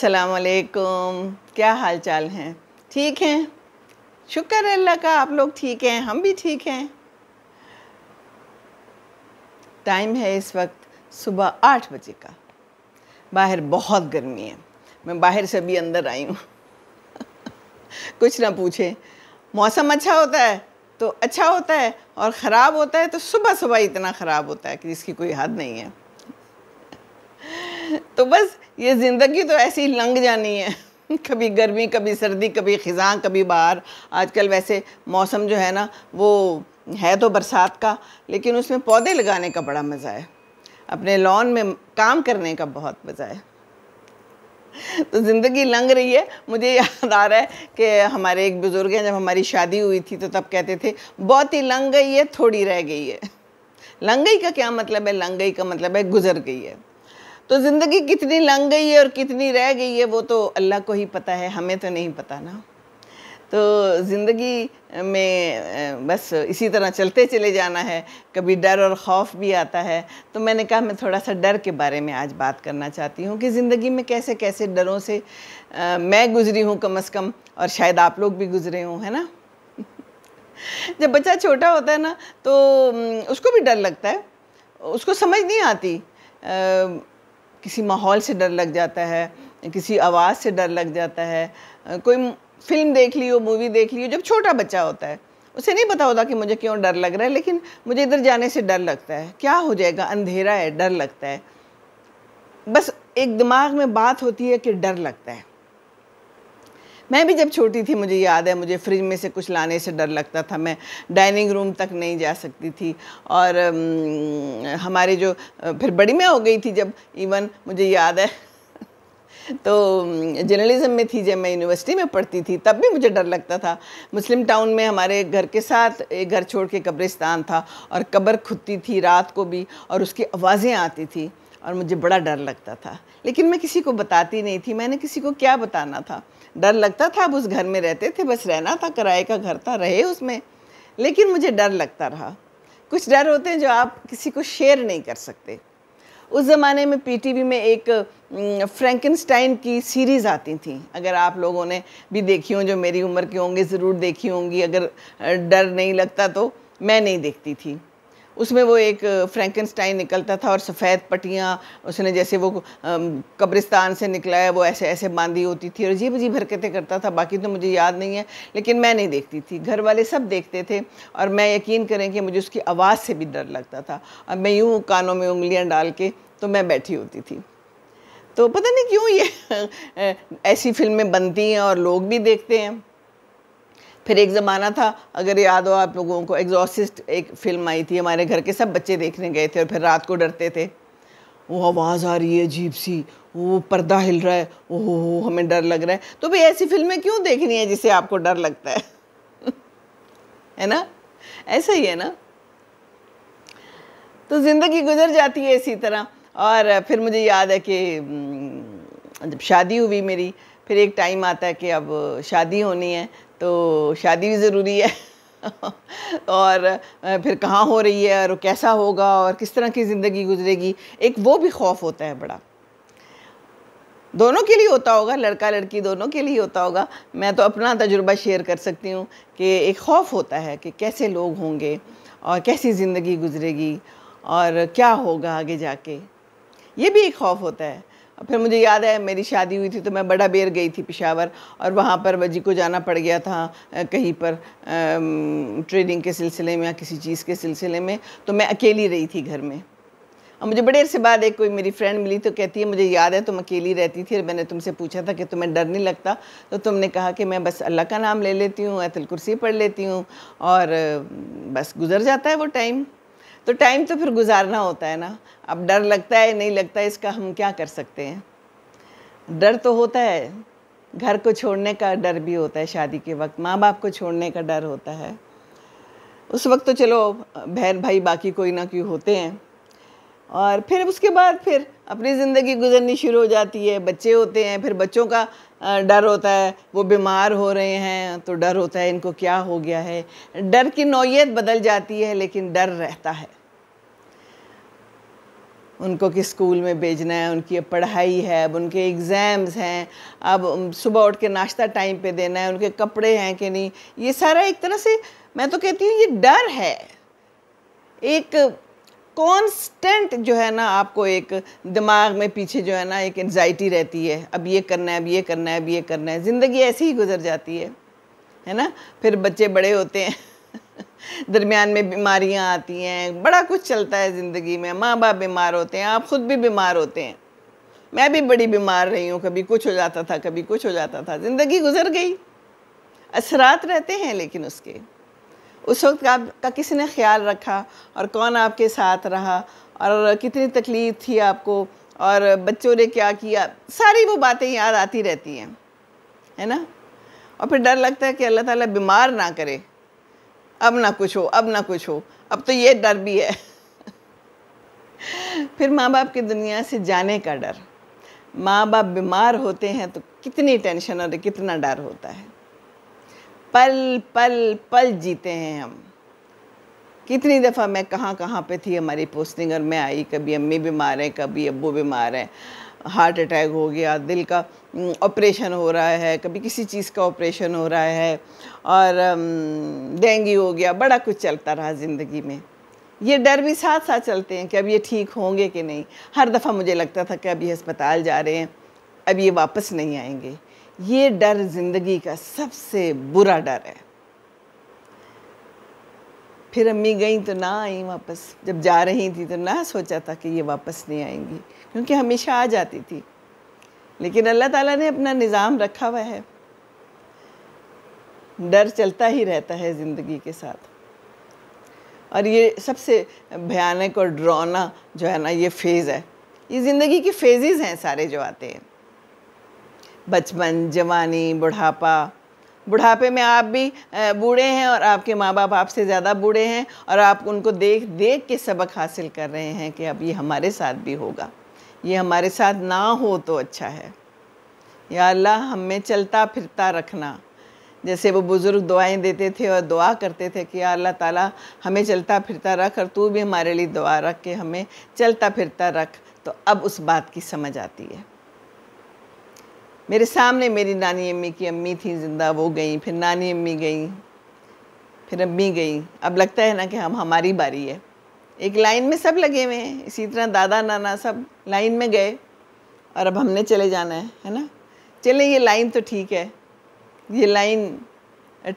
अस्सलाम वालेकुम क्या हाल चाल हैं ठीक हैं शुक्र है अल्लाह का आप लोग ठीक हैं हम भी ठीक हैं टाइम है इस वक्त सुबह आठ बजे का बाहर बहुत गर्मी है मैं बाहर से भी अंदर आई हूँ कुछ ना पूछे मौसम अच्छा होता है तो अच्छा होता है और ख़राब होता है तो सुबह सुबह इतना ख़राब होता है कि जिसकी कोई हद नहीं है तो बस ये ज़िंदगी तो ऐसी लंग जानी है कभी गर्मी कभी सर्दी कभी ख़ज़ा कभी बाहर आजकल वैसे मौसम जो है ना वो है तो बरसात का लेकिन उसमें पौधे लगाने का बड़ा मज़ा है अपने लॉन में काम करने का बहुत मज़ा है तो ज़िंदगी लंग रही है मुझे याद आ रहा है कि हमारे एक बुज़ुर्ग हैं जब हमारी शादी हुई थी तो तब कहते थे बहुत ही लंग गई है थोड़ी रह गई है लंग गई का क्या मतलब है लंग गई का मतलब है गुजर गई है तो ज़िंदगी कितनी लंग गई है और कितनी रह गई है वो तो अल्लाह को ही पता है हमें तो नहीं पता ना तो ज़िंदगी में बस इसी तरह चलते चले जाना है कभी डर और ख़ौफ भी आता है तो मैंने कहा मैं थोड़ा सा डर के बारे में आज बात करना चाहती हूँ कि ज़िंदगी में कैसे कैसे डरों से आ, मैं गुज़री हूँ कम अज़ कम और शायद आप लोग भी गुज़रे हों है ना जब बच्चा छोटा होता है ना तो उसको भी डर लगता है उसको समझ नहीं आती किसी माहौल से डर लग जाता है किसी आवाज़ से डर लग जाता है कोई फिल्म देख ली हो मूवी देख ली हो जब छोटा बच्चा होता है उसे नहीं पता होता कि मुझे क्यों डर लग रहा है लेकिन मुझे इधर जाने से डर लगता है क्या हो जाएगा अंधेरा है डर लगता है बस एक दिमाग में बात होती है कि डर लगता है मैं भी जब छोटी थी मुझे याद है मुझे फ्रिज में से कुछ लाने से डर लगता था मैं डाइनिंग रूम तक नहीं जा सकती थी और हमारे जो फिर बड़ी में हो गई थी जब इवन मुझे याद है तो जर्नलिज्म में थी जब मैं यूनिवर्सिटी में पढ़ती थी तब भी मुझे डर लगता था मुस्लिम टाउन में हमारे घर के साथ एक घर छोड़ के कब्रिस्तान था और कब्र खुदती थी रात को भी और उसकी आवाज़ें आती थी और मुझे बड़ा डर लगता था लेकिन मैं किसी को बताती नहीं थी मैंने किसी को क्या बताना था डर लगता था अब उस घर में रहते थे बस रहना था किराए का घर था रहे उसमें लेकिन मुझे डर लगता रहा कुछ डर होते हैं जो आप किसी को शेयर नहीं कर सकते उस ज़माने में पीटीवी में एक फ्रैंकनस्टाइन की सीरीज़ आती थी अगर आप लोगों ने भी देखी हो जो मेरी उम्र के होंगे ज़रूर देखी होंगी अगर डर नहीं लगता तो मैं नहीं देखती थी उसमें वो एक फ्रैंकनस्टाइन निकलता था और सफ़ेद पट्टियाँ उसने जैसे वो कब्रिस्तान से निकला है वो ऐसे ऐसे बांधी होती थी और अजीब अजीब हरकतें करता था बाकी तो मुझे याद नहीं है लेकिन मैं नहीं देखती थी घर वाले सब देखते थे और मैं यकीन करें कि मुझे उसकी आवाज़ से भी डर लगता था और मैं यूँ कानों में उंगलियाँ डाल के तो मैं बैठी होती थी तो पता नहीं क्यों ये ऐसी फिल्में बनती हैं और लोग भी देखते हैं फिर एक ज़माना था अगर याद हो आप लोगों को एग्जॉसिस्ट एक फिल्म आई थी हमारे घर के सब बच्चे देखने गए थे और फिर रात को डरते थे वो आवाज़ आ रही है अजीब सी वो पर्दा हिल रहा है ओहो हमें डर लग रहा है तो भाई ऐसी फिल्में क्यों देखनी है जिसे आपको डर लगता है है ना ऐसा ही है ना तो ज़िंदगी गुजर जाती है इसी तरह और फिर मुझे याद है कि जब शादी हुई मेरी फिर एक टाइम आता है कि अब शादी होनी है तो शादी भी ज़रूरी है और फिर कहाँ हो रही है और कैसा होगा और किस तरह की ज़िंदगी गुजरेगी एक वो भी खौफ होता है बड़ा दोनों के लिए होता होगा लड़का लड़की दोनों के लिए होता होगा मैं तो अपना तजुर्बा शेयर कर सकती हूँ कि एक खौफ होता है कि कैसे लोग होंगे और कैसी ज़िंदगी गुजरेगी और क्या होगा आगे जाके ये भी एक खौफ होता है फिर मुझे याद है मेरी शादी हुई थी तो मैं बड़ा बेर गई थी पिशावर और वहाँ पर वजी को जाना पड़ गया था कहीं पर ट्रेडिंग के सिलसिले में या किसी चीज़ के सिलसिले में तो मैं अकेली रही थी घर में और मुझे बड़े अरसे बाद एक कोई मेरी फ्रेंड मिली तो कहती है मुझे याद है तुम अकेली रहती थी और मैंने तुमसे पूछा था कि तुम्हें डर नहीं लगता तो तुमने कहा कि मैं बस अल्लाह का नाम ले लेती हूँ अतुल कुर्सी पढ़ लेती हूँ और बस गुजर जाता है वो टाइम तो टाइम तो फिर गुजारना होता है ना अब डर लगता है नहीं लगता है इसका हम क्या कर सकते हैं डर तो होता है घर को छोड़ने का डर भी होता है शादी के वक्त माँ बाप को छोड़ने का डर होता है उस वक्त तो चलो बहन भाई बाकी कोई ना कोई होते हैं और फिर उसके बाद फिर अपनी ज़िंदगी गुजरनी शुरू हो जाती है बच्चे होते हैं फिर बच्चों का डर होता है वो बीमार हो रहे हैं तो डर होता है इनको क्या हो गया है डर की नौीयत बदल जाती है लेकिन डर रहता है उनको किस स्कूल में भेजना है उनकी पढ़ाई है अब उनके एग्ज़ाम्स हैं अब सुबह उठ के नाश्ता टाइम पे देना है उनके कपड़े हैं कि नहीं ये सारा एक तरह से मैं तो कहती हूँ ये डर है एक कॉन्स्टेंट जो है ना आपको एक दिमाग में पीछे जो है ना एक एनजाइटी रहती है अब ये करना है अब ये करना है अब ये करना है ज़िंदगी ऐसी ही गुजर जाती है है ना फिर बच्चे बड़े होते हैं दरमियान में बीमारियाँ आती हैं बड़ा कुछ चलता है ज़िंदगी में माँ बाप बीमार होते हैं आप ख़ुद भी बीमार होते हैं मैं भी बड़ी बीमार रही हूँ कभी कुछ हो जाता था कभी कुछ हो जाता था ज़िंदगी गुजर गई असरात रहते हैं लेकिन उसके उस वक्त आपका किसी ने ख्याल रखा और कौन आपके साथ रहा और कितनी तकलीफ़ थी आपको और बच्चों ने क्या किया सारी वो बातें याद आती रहती हैं है ना और फिर डर लगता है कि अल्लाह ताला बीमार ना करे अब ना कुछ हो अब ना कुछ हो अब तो ये डर भी है फिर माँ बाप की दुनिया से जाने का डर माँ बाप बीमार होते हैं तो कितनी टेंशन और कितना डर होता है पल पल पल जीते हैं हम कितनी दफ़ा मैं कहाँ कहाँ पे थी हमारी पोस्टिंग और मैं आई कभी अम्मी बीमार हैं कभी अब्बू बीमार हैं हार्ट अटैक हो गया दिल का ऑपरेशन हो रहा है कभी किसी चीज़ का ऑपरेशन हो रहा है और डेंगू हो गया बड़ा कुछ चलता रहा ज़िंदगी में ये डर भी साथ साथ चलते हैं कि अब ये ठीक होंगे कि नहीं हर दफ़ा मुझे लगता था कि अब ये अस्पताल जा रहे हैं अब ये वापस नहीं आएंगे ये डर ज़िंदगी का सबसे बुरा डर है फिर अम्मी गई तो ना आई वापस जब जा रही थी तो ना सोचा था कि ये वापस नहीं आएंगी क्योंकि हमेशा आ जाती थी लेकिन अल्लाह ताला ने अपना निज़ाम रखा हुआ है डर चलता ही रहता है ज़िंदगी के साथ और ये सबसे भयानक और ड्रोना जो है ना ये फेज़ है ये ज़िंदगी के फेजेज़ हैं सारे जो आते हैं बचपन जवानी बुढ़ापा बुढ़ापे में आप भी बूढ़े हैं और आपके माँ बाप आपसे ज़्यादा बूढ़े हैं और आप उनको देख देख के सबक हासिल कर रहे हैं कि अब ये हमारे साथ भी होगा ये हमारे साथ ना हो तो अच्छा है या अल्लाह हमें चलता फिरता रखना जैसे वो बुज़ुर्ग दुआएं देते थे और दुआ करते थे कि अल्लाह ताला हमें चलता फिरता रख और तू भी हमारे लिए दुआ रख के हमें चलता फिरता रख तो अब उस बात की समझ आती है मेरे सामने मेरी नानी अम्मी की अम्मी थी ज़िंदा वो गई फिर नानी अम्मी गई फिर अम्मी गई अब लगता है ना कि हम हमारी बारी है एक लाइन में सब लगे हुए हैं इसी तरह दादा नाना सब लाइन में गए और अब हमने चले जाना है है ना चले ये लाइन तो ठीक है ये लाइन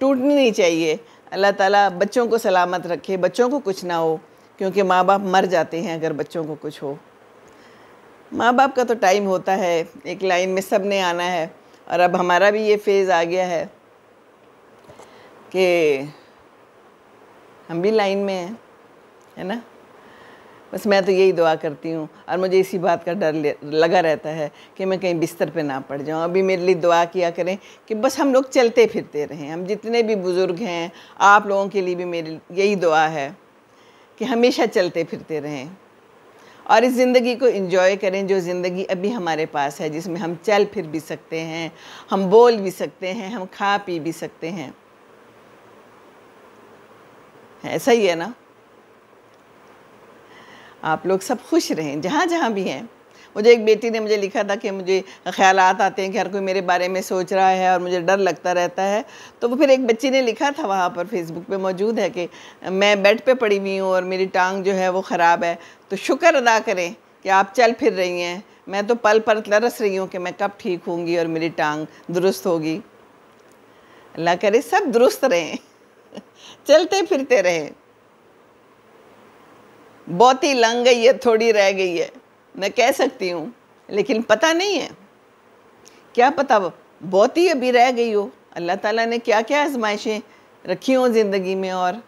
टूटनी नहीं चाहिए अल्लाह ताला बच्चों को सलामत रखे बच्चों को कुछ ना हो क्योंकि माँ बाप मर जाते हैं अगर बच्चों को कुछ हो माँ बाप का तो टाइम होता है एक लाइन में सब ने आना है और अब हमारा भी ये फेज़ आ गया है कि हम भी लाइन में हैं है ना बस मैं तो यही दुआ करती हूँ और मुझे इसी बात का डर लगा रहता है कि मैं कहीं बिस्तर पे ना पड़ जाऊँ अभी मेरे लिए दुआ किया करें कि बस हम लोग चलते फिरते रहें हम जितने भी बुज़ुर्ग हैं आप लोगों के लिए भी मेरी यही दुआ है कि हमेशा चलते फिरते रहें और इस ज़िंदगी को इंजॉय करें जो ज़िंदगी अभी हमारे पास है जिसमें हम चल फिर भी सकते हैं हम बोल भी सकते हैं हम खा पी भी सकते हैं ऐसा ही है ना आप लोग सब खुश रहें जहाँ जहाँ भी हैं मुझे एक बेटी ने मुझे लिखा था कि मुझे ख्याल आते हैं कि हर कोई मेरे बारे में सोच रहा है और मुझे डर लगता रहता है तो वो फिर एक बच्ची ने लिखा था वहाँ पर फेसबुक पे मौजूद है कि मैं बेड पे पड़ी हुई हूँ और मेरी टांग जो है वो ख़राब है तो शुक्र अदा करें कि आप चल फिर रही हैं मैं तो पल पर तरस रही हूँ कि मैं कब ठीक होंगी और मेरी टांग दुरुस्त होगी अल्लाह करे सब दुरुस्त रहें चलते फिरते रहें बहुत ही लंग गई है थोड़ी रह गई है मैं कह सकती हूँ लेकिन पता नहीं है क्या पता बहुत ही अभी रह गई हो अल्लाह ताला ने क्या क्या आजमाइशें रखी हों ज़िंदगी में और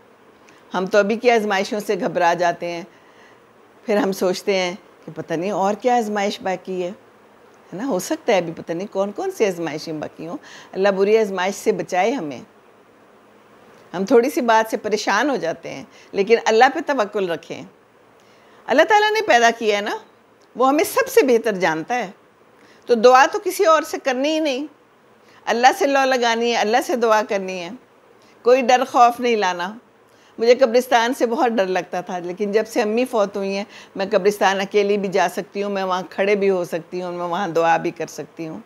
हम तो अभी की आजमाइशों से घबरा जाते हैं फिर हम सोचते हैं कि पता नहीं और क्या आजमाइश बाकी है है ना हो सकता है अभी पता नहीं कौन कौन सी आजमाइशें बाकी हों अल्लाह बुरी आजमाइश से बचाए हमें हम थोड़ी सी बात से परेशान हो जाते हैं लेकिन अल्लाह पे तवक्कुल रखें अल्लाह ताला ने पैदा किया है ना वो हमें सबसे बेहतर जानता है तो दुआ तो किसी और से करनी ही नहीं अल्लाह से लॉ लगानी है अल्लाह से दुआ करनी है कोई डर खौफ नहीं लाना मुझे कब्रिस्तान से बहुत डर लगता था लेकिन जब से अम्मी फ़ौत हुई हैं मैं कब्रिस्तान अकेली भी जा सकती हूँ मैं वहाँ खड़े भी हो सकती हूँ मैं वहाँ दुआ भी कर सकती हूँ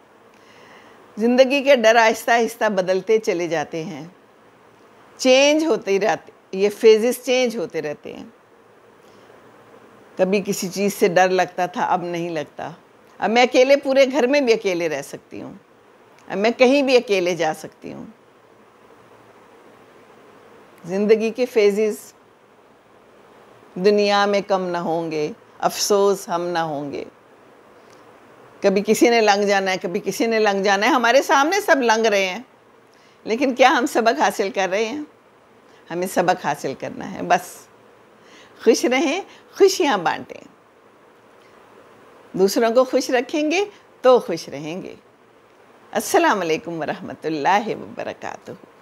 ज़िंदगी के डर आहिस्ता आहिस्ता बदलते चले जाते हैं चेंज होते रहते ये फेजेस चेंज होते रहते हैं कभी किसी चीज़ से डर लगता था अब नहीं लगता अब मैं अकेले पूरे घर में भी अकेले रह सकती हूँ अब मैं कहीं भी अकेले जा सकती हूँ ज़िंदगी के फेजेस दुनिया में कम ना होंगे अफसोस हम ना होंगे कभी किसी ने लंग जाना है कभी किसी ने लंग जाना है हमारे सामने सब लंग रहे हैं लेकिन क्या हम सबक हासिल कर रहे हैं हमें सबक हासिल करना है बस खुश रहें खुशियाँ बांटें दूसरों को खुश रखेंगे तो खुश रहेंगे अस्सलाम वालेकुम व वबरकातुहू